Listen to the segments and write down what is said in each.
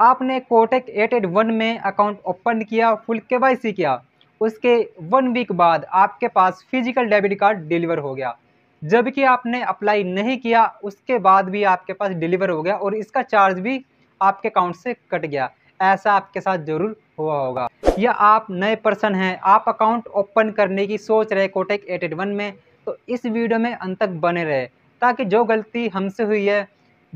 आपने Kotak eight eight one में account open किया फुल के किया उसके वन वीक बाद आपके पास फिजिकल डेबिट कार्ड डिलीवर हो गया जबकि आपने अप्लाई नहीं किया उसके बाद भी आपके पास डिलीवर हो गया और इसका चार्ज भी आपके अकाउंट से कट गया ऐसा आपके साथ ज़रूर हुआ होगा या आप नए पर्सन हैं आप अकाउंट ओपन करने की सोच रहे कोटेक एट एट वन में तो इस वीडियो में अंत तक बने रहे ताकि जो गलती हमसे हुई है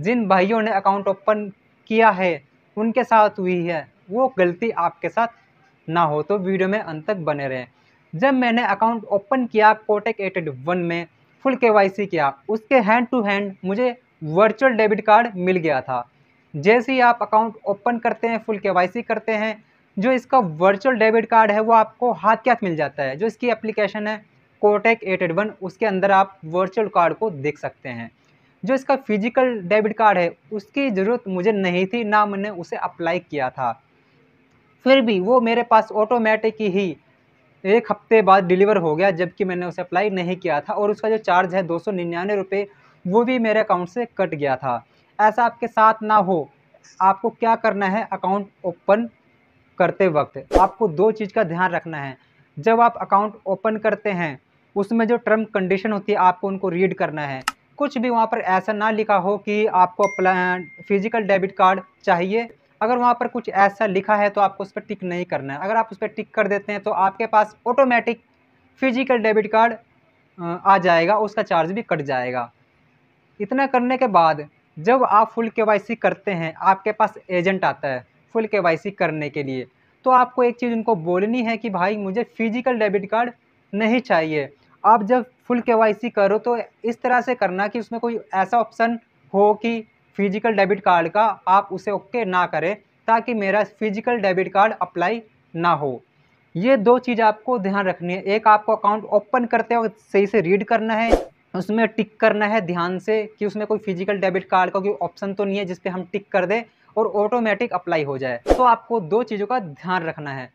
जिन भाइयों ने अकाउंट ओपन किया है उनके साथ हुई है वो गलती आपके साथ ना हो तो वीडियो में अंत तक बने रहें जब मैंने अकाउंट ओपन किया कोटेक एटेड वन में फुल के किया उसके हैंड टू हैंड मुझे वर्चुअल डेबिट कार्ड मिल गया था जैसे ही आप अकाउंट ओपन करते हैं फुल के करते हैं जो इसका वर्चुअल डेबिट कार्ड है वो आपको हाथ के हाथ मिल जाता है जो इसकी एप्लीकेशन है कोटेक एटेड वन उसके अंदर आप वर्चुअल कार्ड को देख सकते हैं जो इसका फिजिकल डेबिट कार्ड है उसकी ज़रूरत मुझे नहीं थी ना मैंने उसे अप्लाई किया था फिर भी वो मेरे पास ऑटोमेटिक ही एक हफ्ते बाद डिलीवर हो गया जबकि मैंने उसे अप्लाई नहीं किया था और उसका जो चार्ज है दो सौ निन्यानवे रुपये वो भी मेरे अकाउंट से कट गया था ऐसा आपके साथ ना हो आपको क्या करना है अकाउंट ओपन करते वक्त आपको दो चीज़ का ध्यान रखना है जब आप अकाउंट ओपन करते हैं उसमें जो टर्म कंडीशन होती है आपको उनको रीड करना है कुछ भी वहाँ पर ऐसा ना लिखा हो कि आपको फिजिकल डेबिट कार्ड चाहिए अगर वहाँ पर कुछ ऐसा लिखा है तो आपको उस पर टिक नहीं करना है अगर आप उस पर टिक कर देते हैं तो आपके पास ऑटोमेटिक फिजिकल डेबिट कार्ड आ जाएगा उसका चार्ज भी कट जाएगा इतना करने के बाद जब आप फुल के करते हैं आपके पास एजेंट आता है फुल के करने के लिए तो आपको एक चीज़ उनको बोलनी है कि भाई मुझे फिजिकल डेबिट कार्ड नहीं चाहिए आप जब फुल के करो तो इस तरह से करना कि उसमें कोई ऐसा ऑप्शन हो कि फिजिकल डेबिट कार्ड का आप उसे ओके ना करें ताकि मेरा फिजिकल डेबिट कार्ड अप्लाई ना हो ये दो चीज़ आपको ध्यान रखनी है एक आपको अकाउंट ओपन करते वक्त सही से रीड करना है उसमें टिक करना है ध्यान से कि उसमें कोई फिजिकल डेबिट कार्ड का कोई ऑप्शन तो नहीं है जिस हम टिक कर दें और ऑटोमेटिक अप्लाई हो जाए तो आपको दो चीज़ों का ध्यान रखना है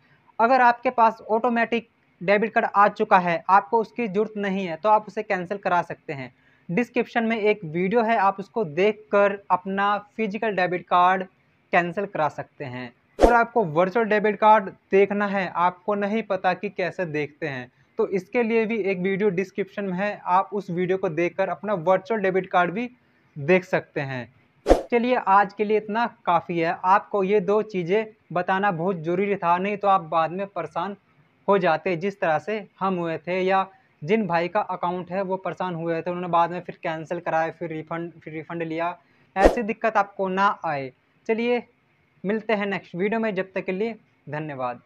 अगर आपके पास ऑटोमेटिक डेबिट कार्ड आ चुका है आपको उसकी ज़रूरत नहीं है तो आप उसे कैंसिल करा सकते हैं डिस्क्रिप्शन में एक वीडियो है आप उसको देखकर अपना फिजिकल डेबिट कार्ड कैंसिल करा सकते हैं और आपको वर्चुअल डेबिट कार्ड देखना है आपको नहीं पता कि कैसे देखते हैं तो इसके लिए भी एक वीडियो डिस्क्रिप्शन में है आप उस वीडियो को कर अपना वर्चुअल डेबिट कार्ड भी देख सकते हैं चलिए आज के लिए इतना काफ़ी है आपको ये दो चीज़ें बताना बहुत ज़रूरी था नहीं तो आप बाद में परेशान हो जाते जिस तरह से हम हुए थे या जिन भाई का अकाउंट है वो परेशान हुए थे उन्होंने बाद में फिर कैंसिल कराया फिर रिफंड फिर रिफंड लिया ऐसी दिक्कत आपको ना आए चलिए मिलते हैं नेक्स्ट वीडियो में जब तक के लिए धन्यवाद